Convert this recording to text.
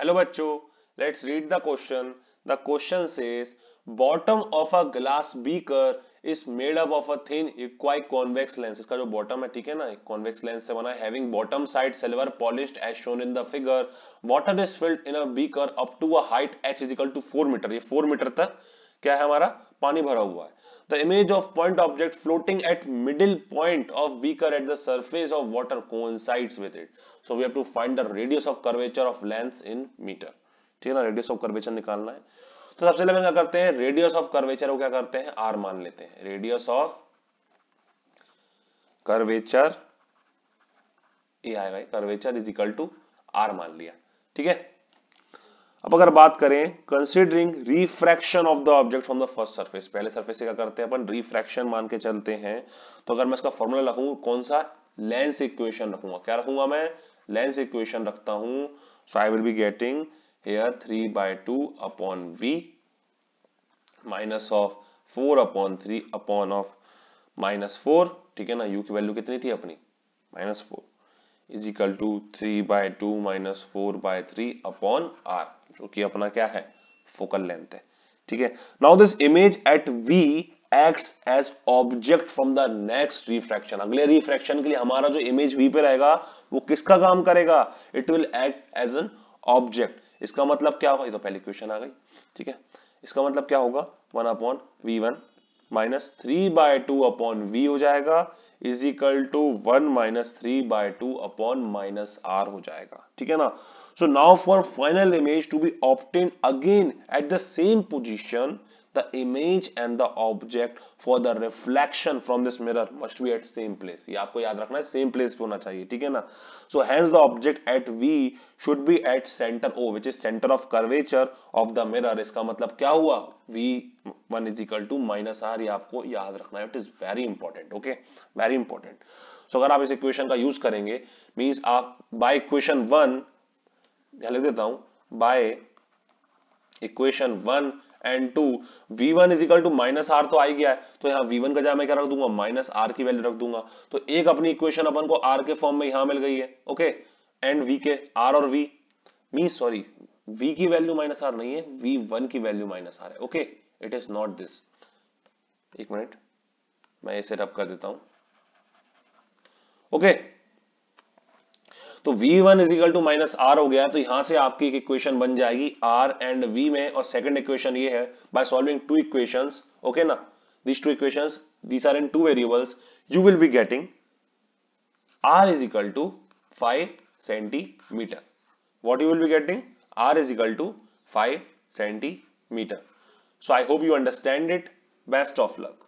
Hello बच्चों let's read the question the question says bottom of a glass beaker is made up of a thin equiconvex lens इसका जो bottom है ठीक है ना convex lens से बना having bottom side silver polished as shown in the figure water is filled in a beaker up to a height h is equal to 4 metre ये 4 metre तक क्या है हमारा पानी भरा हुआ है the image of point object floating at middle point of beaker at the surface of water coincides with it so we have to find the radius of curvature of lens in metre ठीक है ना radius of curvature निकालना है तो सबसे पहले क्या करते हैं रेडियस ऑफ कर्वेचर को क्या करते हैं आर मान लेते हैं रेडियस ऑफ कर्वेचर ये आएगा curvature is equal to R मान लिया ठीक है अब अगर बात करें considering refraction of the object from the first surface पहले सर्फेस से क्या करते हैं अपन रिफ्रैक्शन मान के चलते हैं तो अगर मैं इसका फॉर्मूला रखूं कौन सा लेंस इक्वेशन रखूंगा क्या रखूंगा मैं लेंस इक्वेशन रखता हूं so I will be getting here three by two upon v minus of four upon three upon of minus four ठीक है ना यू की वैल्यू कितनी थी अपनी minus four is equal to three by two minus four by three upon R जो कि अपना क्या है फोकल लेंथ है ठीक है now this image at v acts as object from the next refraction अगले रिफ्रैक्शन के लिए हमारा जो इमेज वी पे रहेगा वो किसका काम करेगा it will act as an object इसका मतलब क्या होगा ये तो पहली क्वेश्चन आ गई ठीक है इसका मतलब क्या होगा one upon v one minus three by two upon v हो जाएगा is equal to one minus three by two upon minus R हो जाएगा ठीक है ना So now for final image to be obtained again at the same position, the image and the object for the reflection from this mirror must be at same place. ye aapko yaad rakhna hai same place pe hona chahiye theek hai na So hence the object at V should be at center O which is center of curvature of the mirror. इसका मतलब क्या हुआ V1 is equal to minus R ye aapko yaad rakhna hai It is very important. Okay, very important. So agar aap is equation ka use karenge means aap by equation 1 यहां लिख देता हूं by equation one and two v one is equal to minus R तो आई गया है तो यहाँ वी वन का जहां मैं क्या रख दूंगा माइनस आर की वैल्यू रख दूंगा तो एक अपनी इक्वेशन अपन को आर के फॉर्म में यहां मिल गई है ओके एंड वी के आर और वी मी सॉरी वी की वैल्यू माइनस आर नहीं है वी वन की वैल्यू माइनस आर है okay it is not this एक मिनट मैं इसे रब कर देता हूं ओके okay. तो v1 one is equal to minus R हो गया तो यहां से आपकी एक इक्वेशन बन जाएगी आर एंड वी में और सेकंड इक्वेशन ये है by solving two equations okay ना this two equations these are in two variables you will be getting r is equal to 5 centimetre what you will be getting r is equal to 5 centimetre so I hope you understand it best of luck